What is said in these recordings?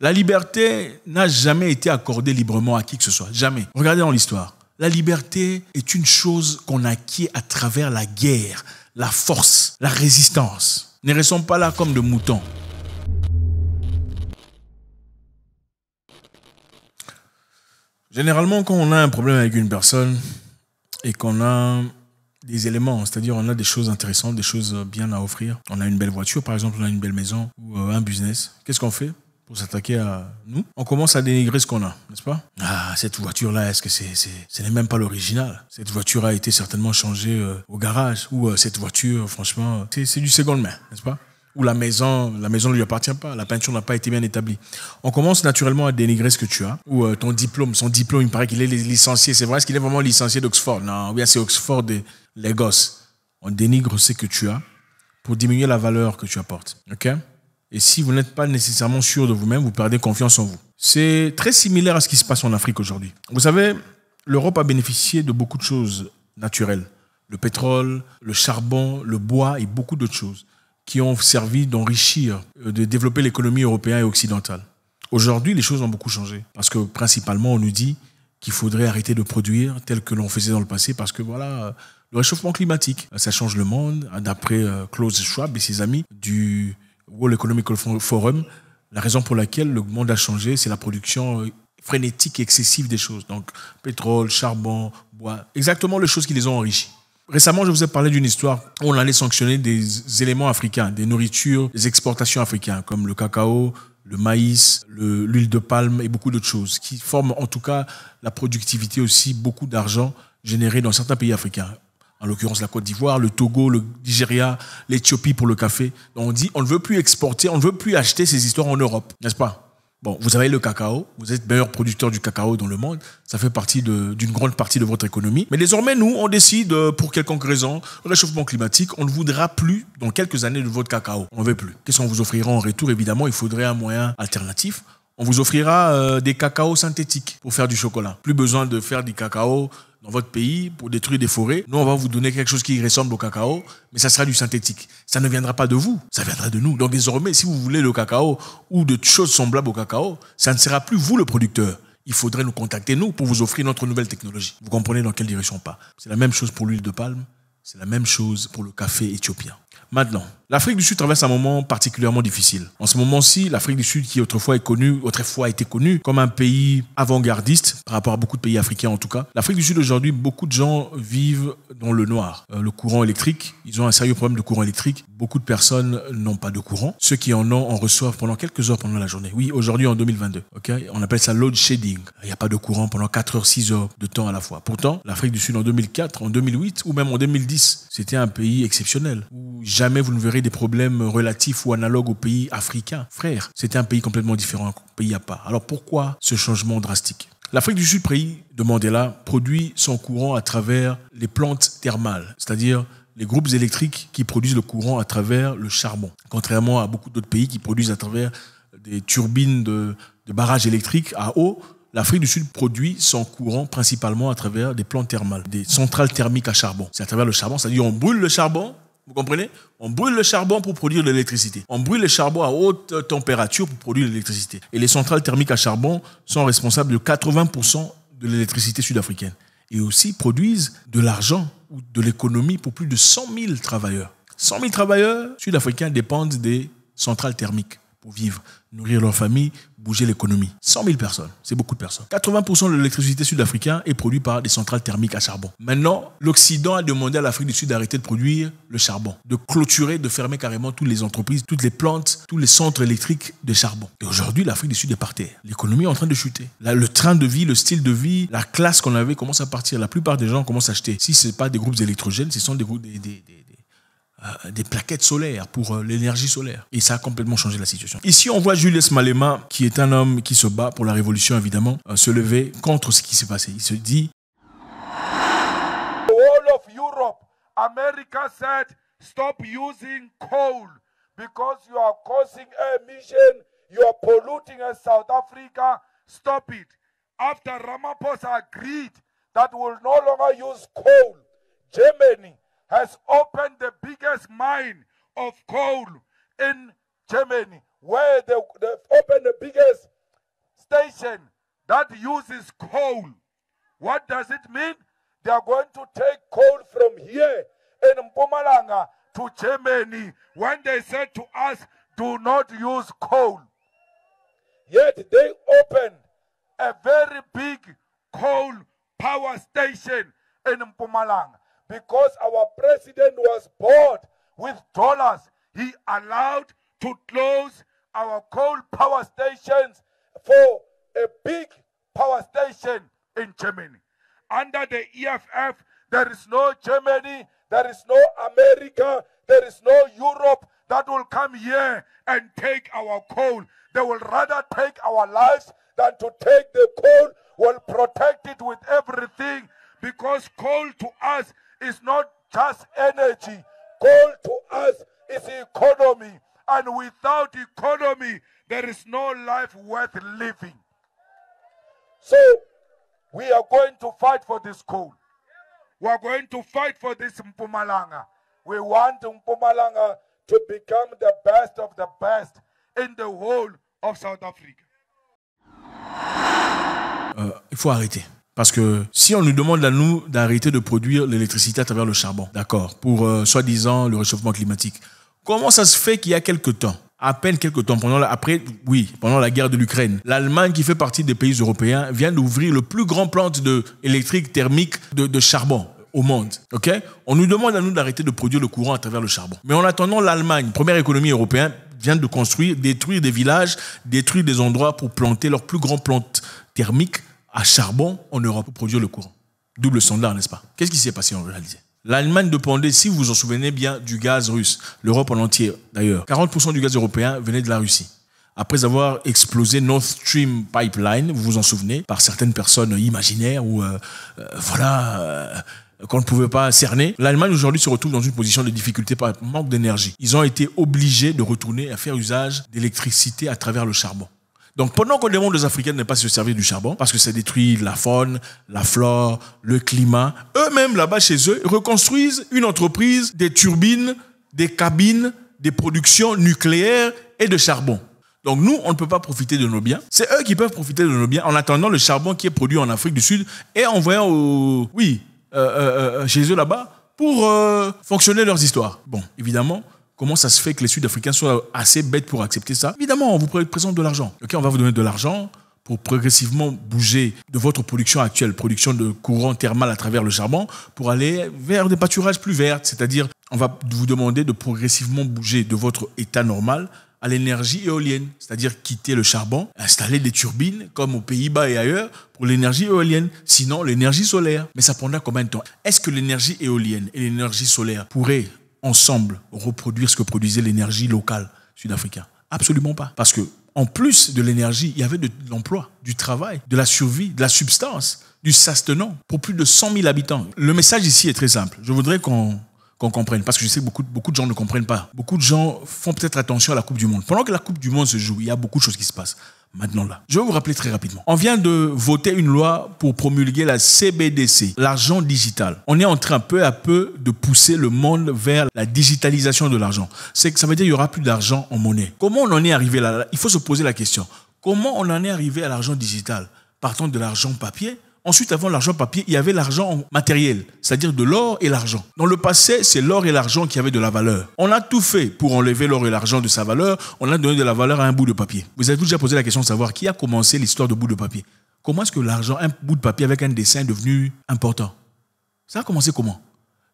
La liberté n'a jamais été accordée librement à qui que ce soit, jamais. Regardez dans l'histoire. La liberté est une chose qu'on acquiert à travers la guerre, la force, la résistance. Ne restons pas là comme de moutons. Généralement, quand on a un problème avec une personne et qu'on a des éléments, c'est-à-dire on a des choses intéressantes, des choses bien à offrir, on a une belle voiture par exemple, on a une belle maison ou euh, un business, qu'est-ce qu'on fait pour s'attaquer à nous, on commence à dénigrer ce qu'on a, n'est-ce pas Ah, cette voiture-là, est-ce que c'est, ce n'est même pas l'original Cette voiture a été certainement changée euh, au garage, ou euh, cette voiture, franchement, c'est, c'est du seconde main, n'est-ce pas ou la maison, la maison ne lui appartient pas, la peinture n'a pas été bien établie. On commence naturellement à dénigrer ce que tu as, ou euh, ton diplôme, son diplôme, il paraît qu'il est licencié, c'est vrai, est-ce qu'il est vraiment licencié d'Oxford Non, oui, c'est Oxford et Lagos. On dénigre ce que tu as pour diminuer la valeur que tu apportes. OK et si vous n'êtes pas nécessairement sûr de vous-même, vous perdez confiance en vous. C'est très similaire à ce qui se passe en Afrique aujourd'hui. Vous savez, l'Europe a bénéficié de beaucoup de choses naturelles. Le pétrole, le charbon, le bois et beaucoup d'autres choses qui ont servi d'enrichir, euh, de développer l'économie européenne et occidentale. Aujourd'hui, les choses ont beaucoup changé parce que principalement, on nous dit qu'il faudrait arrêter de produire tel que l'on faisait dans le passé parce que voilà, euh, le réchauffement climatique, ça change le monde. Hein, d'après euh, Klaus Schwab et ses amis du World Economic Forum, la raison pour laquelle le monde a changé, c'est la production frénétique et excessive des choses. Donc pétrole, charbon, bois, exactement les choses qui les ont enrichis. Récemment, je vous ai parlé d'une histoire où on allait sanctionner des éléments africains, des nourritures, des exportations africaines, comme le cacao, le maïs, l'huile de palme et beaucoup d'autres choses, qui forment en tout cas la productivité aussi, beaucoup d'argent généré dans certains pays africains. En l'occurrence, la Côte d'Ivoire, le Togo, le Nigeria, l'Éthiopie pour le café. on dit, on ne veut plus exporter, on ne veut plus acheter ces histoires en Europe, n'est-ce pas Bon, vous avez le cacao, vous êtes meilleur producteur du cacao dans le monde, ça fait partie d'une grande partie de votre économie. Mais désormais, nous, on décide, euh, pour quelconque raison, réchauffement climatique, on ne voudra plus, dans quelques années, de votre cacao. On ne veut plus. Qu'est-ce qu'on vous offrira en retour Évidemment, il faudrait un moyen alternatif. On vous offrira euh, des cacaos synthétiques pour faire du chocolat. Plus besoin de faire du cacao dans votre pays pour détruire des forêts. Nous, on va vous donner quelque chose qui ressemble au cacao, mais ça sera du synthétique. Ça ne viendra pas de vous, ça viendra de nous. Donc désormais, si vous voulez le cacao ou de choses semblables au cacao, ça ne sera plus vous le producteur. Il faudrait nous contacter, nous, pour vous offrir notre nouvelle technologie. Vous comprenez dans quelle direction on part. C'est la même chose pour l'huile de palme, c'est la même chose pour le café éthiopien. Maintenant, L'Afrique du Sud traverse un moment particulièrement difficile. En ce moment-ci, l'Afrique du Sud, qui autrefois est connue, autrefois a été connue comme un pays avant-gardiste, par rapport à beaucoup de pays africains en tout cas, l'Afrique du Sud aujourd'hui, beaucoup de gens vivent dans le noir. Euh, le courant électrique, ils ont un sérieux problème de courant électrique. Beaucoup de personnes n'ont pas de courant. Ceux qui en ont en reçoivent pendant quelques heures pendant la journée. Oui, aujourd'hui en 2022. Ok, On appelle ça load shading. Il n'y a pas de courant pendant 4 heures, 6 heures de temps à la fois. Pourtant, l'Afrique du Sud en 2004, en 2008 ou même en 2010, c'était un pays exceptionnel où jamais vous ne verrez des problèmes relatifs ou analogues aux pays africains. Frère, c'était un pays complètement différent, un pays à part. Alors pourquoi ce changement drastique L'Afrique du Sud, pays de Mandela, produit son courant à travers les plantes thermales, c'est-à-dire les groupes électriques qui produisent le courant à travers le charbon, contrairement à beaucoup d'autres pays qui produisent à travers des turbines de, de barrages électriques à eau. L'Afrique du Sud produit son courant principalement à travers des plantes thermales, des centrales thermiques à charbon. C'est à travers le charbon, c'est-à-dire on brûle le charbon vous comprenez On brûle le charbon pour produire de l'électricité. On brûle le charbon à haute température pour produire de l'électricité. Et les centrales thermiques à charbon sont responsables de 80% de l'électricité sud-africaine. Et aussi produisent de l'argent ou de l'économie pour plus de 100 000 travailleurs. 100 000 travailleurs sud-africains dépendent des centrales thermiques pour vivre, nourrir leur famille, bouger l'économie. 100 000 personnes, c'est beaucoup de personnes. 80% de l'électricité sud-africaine est produite par des centrales thermiques à charbon. Maintenant, l'Occident a demandé à l'Afrique du Sud d'arrêter de produire le charbon, de clôturer, de fermer carrément toutes les entreprises, toutes les plantes, tous les centres électriques de charbon. Et aujourd'hui, l'Afrique du Sud est par L'économie est en train de chuter. le train de vie, le style de vie, la classe qu'on avait commence à partir. La plupart des gens commencent à acheter. Si ce n'est pas des groupes électrogènes, ce sont des groupes... des, euh, des plaquettes solaires pour euh, l'énergie solaire. Et ça a complètement changé la situation. Ici, on voit Julius Malema, qui est un homme qui se bat pour la révolution, évidemment, euh, se lever contre ce qui s'est passé. Il se dit... All of Europe, America said, stop using coal because you are causing emission, you are polluting in South Africa, stop it. After Ramaphosa agreed that we will no longer use coal, Germany has opened the biggest mine of coal in Germany, where they, they've opened the biggest station that uses coal. What does it mean? They are going to take coal from here in Mpumalanga to Germany when they said to us, do not use coal. Yet they opened a very big coal power station in Mpumalanga because our president was bored with dollars, he allowed to close our coal power stations for a big power station in Germany. Under the EFF, there is no Germany, there is no America, there is no Europe that will come here and take our coal. They will rather take our lives than to take the coal, will protect it with everything because coal to us is not just energy. Coal to us is economy. And without economy, there is no life worth living. So, we are going to fight for this coal. We are going to fight for this Mpumalanga. We want Mpumalanga to become the best of the best in the whole of South Africa. Euh, il faut arrêter. Parce que si on nous demande à nous d'arrêter de produire l'électricité à travers le charbon, d'accord, pour euh, soi-disant le réchauffement climatique, comment ça se fait qu'il y a quelques temps à peine quelques temps pendant la, après, oui, pendant la guerre de l'Ukraine, l'Allemagne, qui fait partie des pays européens, vient d'ouvrir le plus grand plant de électrique thermique de, charbon au monde. Ok On nous demande à nous d'arrêter de produire le courant à travers le charbon. Mais en attendant, l'Allemagne, première économie européenne, vient de construire, détruire des villages, détruire des endroits pour planter leur plus grand plante thermique à charbon en Europe pour produire le courant. Double standard, n'est-ce pas Qu'est-ce qui s'est passé en réalité L'Allemagne dépendait, si vous vous en souvenez bien, du gaz russe. L'Europe en entier, d'ailleurs. 40% du gaz européen venait de la Russie. Après avoir explosé North Stream Pipeline, vous vous en souvenez, par certaines personnes imaginaires ou euh, euh, voilà. Euh, qu'on ne pouvait pas cerner. L'Allemagne aujourd'hui se retrouve dans une position de difficulté par manque d'énergie. Ils ont été obligés de retourner à faire usage d'électricité à travers le charbon. Donc pendant que les mondes Africains de pas se servir du charbon, parce que ça détruit la faune, la flore, le climat, eux-mêmes là-bas chez eux reconstruisent une entreprise des turbines, des cabines, des productions nucléaires et de charbon. Donc nous, on ne peut pas profiter de nos biens. C'est eux qui peuvent profiter de nos biens en attendant le charbon qui est produit en Afrique du Sud et en au... Euh, oui, chez euh, eux euh, là-bas pour fonctionner leurs histoires. Bon, évidemment, Comment ça se fait que les Sud-Africains soient assez bêtes pour accepter ça Évidemment, on vous présente de l'argent. Ok, on va vous donner de l'argent pour progressivement bouger de votre production actuelle, production de courant thermal à travers le charbon, pour aller vers des pâturages plus verts. C'est-à-dire, on va vous demander de progressivement bouger de votre état normal à l'énergie éolienne, c'est-à-dire quitter le charbon, installer des turbines comme aux Pays-Bas et ailleurs pour l'énergie éolienne, sinon l'énergie solaire. Mais ça prendra combien de temps Est-ce que l'énergie éolienne et l'énergie solaire pourraient ensemble reproduire ce que produisait l'énergie locale sud-africaine. Absolument pas. Parce que en plus de l'énergie, il y avait de, l'emploi, du travail, de la survie, de la substance, du sastenant pour plus de 100 000 habitants. Le message ici est très simple. Je voudrais qu'on qu'on comprenne, parce que je sais que beaucoup, beaucoup de gens ne comprennent pas. Beaucoup de gens font peut-être attention à la Coupe du Monde. Pendant que la Coupe du Monde se joue, il y a beaucoup de choses qui se passent maintenant là. Je vais vous rappeler très rapidement. On vient de voter une loi pour promulguer la CBDC, l'argent digital. On est en train peu à peu de pousser le monde vers la digitalisation de l'argent. C'est que ça veut dire qu'il y aura plus d'argent en monnaie. Comment on en est arrivé là Il faut se poser la question. Comment on en est arrivé à l'argent digital Partant de l'argent papier, Ensuite, avant l'argent papier, il y avait l'argent matériel, c'est-à-dire de l'or et l'argent. Dans le passé, c'est l'or et l'argent qui avaient de la valeur. On a tout fait pour enlever l'or et l'argent de sa valeur. On a donné de la valeur à un bout de papier. Vous avez déjà posé la question de savoir qui a commencé l'histoire de bout de papier. Comment est-ce que l'argent, un bout de papier avec un dessin est devenu important Ça a commencé comment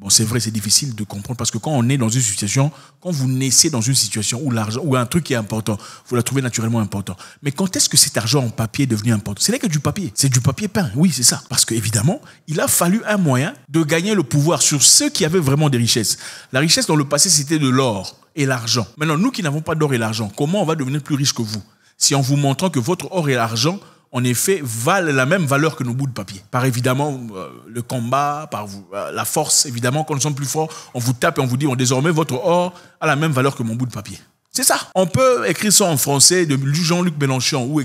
Bon, c'est vrai, c'est difficile de comprendre parce que quand on est dans une situation, quand vous naissez dans une situation où l'argent, où un truc est important, vous la trouvez naturellement important. Mais quand est-ce que cet argent en papier est devenu important Ce n'est que du papier. C'est du papier peint. Oui, c'est ça. Parce qu'évidemment, il a fallu un moyen de gagner le pouvoir sur ceux qui avaient vraiment des richesses. La richesse dans le passé, c'était de l'or et l'argent. Maintenant, nous qui n'avons pas d'or et l'argent, comment on va devenir plus riche que vous Si en vous montrant que votre or et l'argent en effet, valent la même valeur que nos bouts de papier. Par évidemment euh, le combat, par euh, la force, évidemment, quand nous sommes plus forts, on vous tape et on vous dit, désormais, votre or a la même valeur que mon bout de papier. C'est ça. On peut écrire ça en français de Jean-Luc Mélenchon ou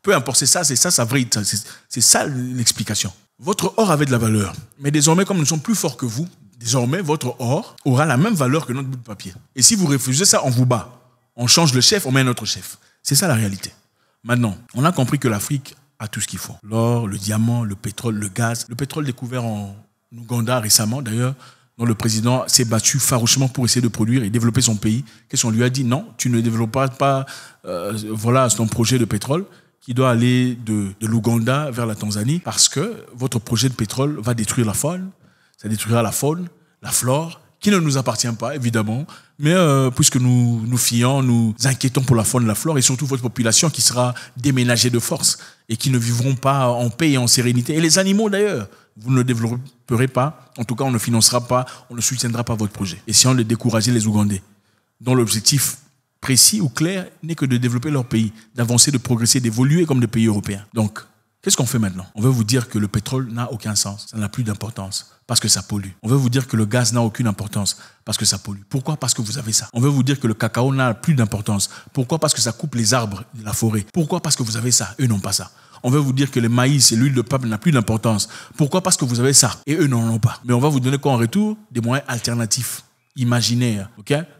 peu importe, c'est ça, c'est ça, ça c'est ça l'explication. Votre or avait de la valeur, mais désormais, comme nous sommes plus forts que vous, désormais, votre or aura la même valeur que notre bout de papier. Et si vous refusez ça, on vous bat. On change le chef, on met un autre chef. C'est ça la réalité. Maintenant, on a compris que l'Afrique a tout ce qu'il faut. L'or, le diamant, le pétrole, le gaz. Le pétrole découvert en Ouganda récemment, d'ailleurs, dont le président s'est battu farouchement pour essayer de produire et développer son pays. Qu'est-ce qu'on lui a dit Non, tu ne développeras pas euh, voilà, ton projet de pétrole qui doit aller de, de l'Ouganda vers la Tanzanie parce que votre projet de pétrole va détruire la faune, ça détruira la faune, la flore, qui ne nous appartient pas, évidemment, mais euh, puisque nous nous fions, nous inquiétons pour la faune, la flore, et surtout votre population qui sera déménagée de force et qui ne vivront pas en paix et en sérénité. Et les animaux, d'ailleurs, vous ne le développerez pas, en tout cas, on ne financera pas, on ne soutiendra pas votre projet, Essayons de décourager les Ougandais, dont l'objectif précis ou clair n'est que de développer leur pays, d'avancer, de progresser, d'évoluer comme des pays européens. Donc, Qu'est-ce qu'on fait maintenant On veut vous dire que le pétrole n'a aucun sens, ça n'a plus d'importance parce que ça pollue. On veut vous dire que le gaz n'a aucune importance parce que ça pollue. Pourquoi Parce que vous avez ça. On veut vous dire que le cacao n'a plus d'importance. Pourquoi Parce que ça coupe les arbres de la forêt. Pourquoi Parce que vous avez ça. Eux n'ont pas ça. On veut vous dire que le maïs et l'huile de palme n'a plus d'importance. Pourquoi Parce que vous avez ça. Et eux n'en ont pas. Mais on va vous donner quoi en retour Des moyens alternatifs, imaginaires,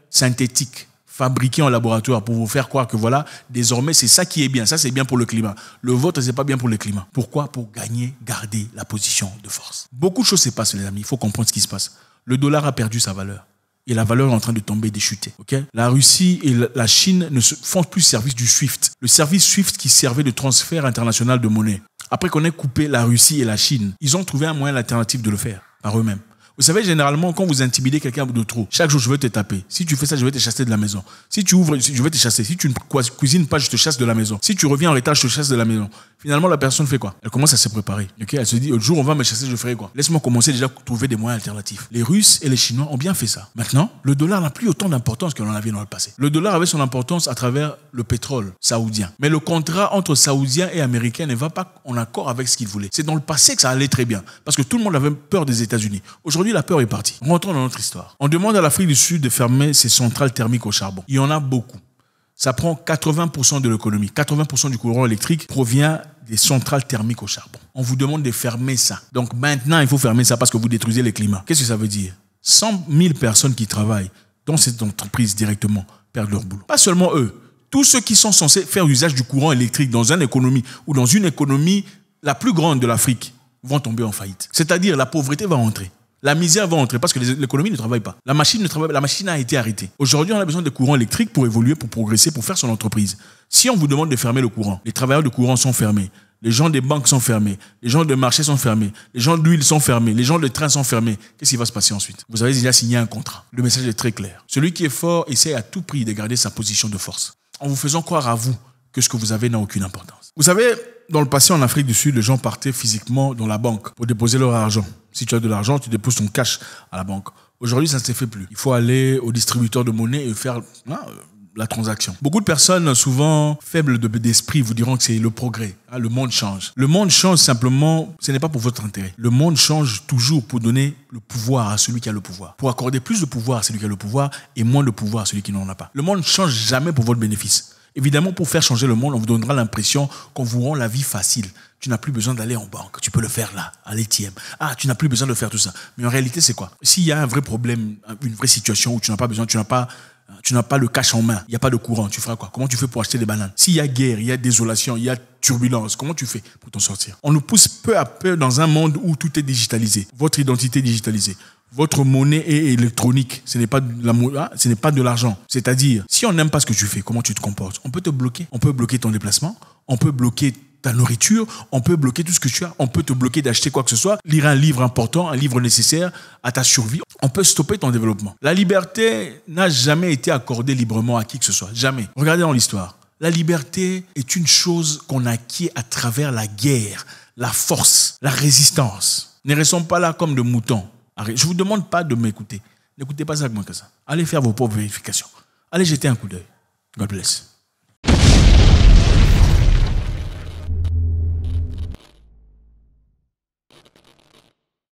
synthétiques fabriqué en laboratoire pour vous faire croire que voilà, désormais c'est ça qui est bien, ça c'est bien pour le climat. Le vôtre c'est pas bien pour le climat. Pourquoi Pour gagner, garder la position de force. Beaucoup de choses se passent les amis, il faut comprendre ce qui se passe. Le dollar a perdu sa valeur et la valeur est en train de tomber, chuter Ok la Russie et la Chine ne font plus service du SWIFT, le service SWIFT qui servait de transfert international de monnaie. Après qu'on ait coupé la Russie et la Chine, ils ont trouvé un moyen alternatif de le faire par eux-mêmes. Vous savez, généralement, quand vous intimidez quelqu'un de trop, chaque jour, je vais te taper. Si tu fais ça, je vais te chasser de la maison. Si tu ouvres, je vais te chasser. Si tu ne cuisines pas, je te chasse de la maison. Si tu reviens en retard, je te chasse de la maison. Finalement, la personne fait quoi Elle commence à se préparer. Ok, Elle se dit, le jour où on va me chasser, je ferai quoi Laisse-moi commencer déjà à trouver des moyens alternatifs. Les Russes et les Chinois ont bien fait ça. Maintenant, le dollar n'a plus autant d'importance que l'on avait dans le passé. Le dollar avait son importance à travers le pétrole saoudien. Mais le contrat entre saoudiens et américains ne va pas en accord avec ce qu'ils voulaient. C'est dans le passé que ça allait très bien. Parce que tout le monde avait peur des États-Unis. Aujourd'hui, Aujourd'hui, la peur est partie. Rentrons dans notre histoire. On demande à l'Afrique du Sud de fermer ses centrales thermiques au charbon. Il y en a beaucoup. Ça prend 80% de l'économie. 80% du courant électrique provient des centrales thermiques au charbon. On vous demande de fermer ça. Donc maintenant, il faut fermer ça parce que vous détruisez le climat. Qu'est-ce que ça veut dire 100 000 personnes qui travaillent dans cette entreprise directement perdent leur boulot. Pas seulement eux. Tous ceux qui sont censés faire usage du courant électrique dans une économie ou dans une économie la plus grande de l'Afrique vont tomber en faillite. C'est-à-dire la pauvreté va rentrer la misère va entrer parce que l'économie ne travaille pas. La machine, ne travaille, la machine a été arrêtée. Aujourd'hui, on a besoin de courant électrique pour évoluer, pour progresser, pour faire son entreprise. Si on vous demande de fermer le courant, les travailleurs de courant sont fermés. Les gens des banques sont fermés, les gens de marché sont fermés, les gens d'huile sont fermés, les gens de train sont fermés. Qu'est-ce qui va se passer ensuite Vous avez déjà signé un contrat. Le message est très clair. Celui qui est fort essaie à tout prix de garder sa position de force en vous faisant croire à vous que ce que vous avez n'a aucune importance. Vous savez, dans le passé, en Afrique du Sud, les gens partaient physiquement dans la banque pour déposer leur argent. Si tu as de l'argent, tu déposes ton cash à la banque. Aujourd'hui, ça ne se fait plus. Il faut aller au distributeur de monnaie et faire hein, euh, la transaction. Beaucoup de personnes, souvent faibles d'esprit, vous diront que c'est le progrès. Ah, le monde change. Le monde change simplement, ce n'est pas pour votre intérêt. Le monde change toujours pour donner le pouvoir à celui qui a le pouvoir. Pour accorder plus de pouvoir à celui qui a le pouvoir et moins de pouvoir à celui qui n'en a pas. Le monde ne change jamais pour votre bénéfice. Évidemment, pour faire changer le monde, on vous donnera l'impression qu'on vous rend la vie facile. Tu n'as plus besoin d'aller en banque, tu peux le faire là, à l'étième. Ah, tu n'as plus besoin de faire tout ça. Mais en réalité, c'est quoi S'il y a un vrai problème, une vraie situation où tu n'as pas besoin, tu n'as pas tu n'as pas le cash en main, il n'y a pas de courant, tu feras quoi Comment tu fais pour acheter des bananes S'il y a guerre, il y a désolation, il y a turbulence, comment tu fais pour t'en sortir On nous pousse peu à peu dans un monde où tout est digitalisé, votre identité digitalisée votre monnaie est électronique. Ah, ce n'est pas de l'argent. C'est-à-dire, si on n'aime pas ce que tu fais, comment tu te comportes, on peut te bloquer. On peut bloquer ton déplacement. On peut bloquer ta nourriture, on peut bloquer tout ce que tu as, on peut te bloquer d'acheter quoi que ce soit, lire un livre important, un livre nécessaire à ta survie, on peut stopper ton développement. La liberté n'a jamais été accordée librement à qui que ce soit, jamais. Regardez dans l'histoire, la liberté est une chose qu'on acquiert à travers la guerre, la force, la résistance. Ne restons pas là comme de moutons. Je ne vous demande pas de m'écouter. N'écoutez pas ça comme ça. Allez faire vos propres vérifications. Allez jeter un coup d'œil. God bless.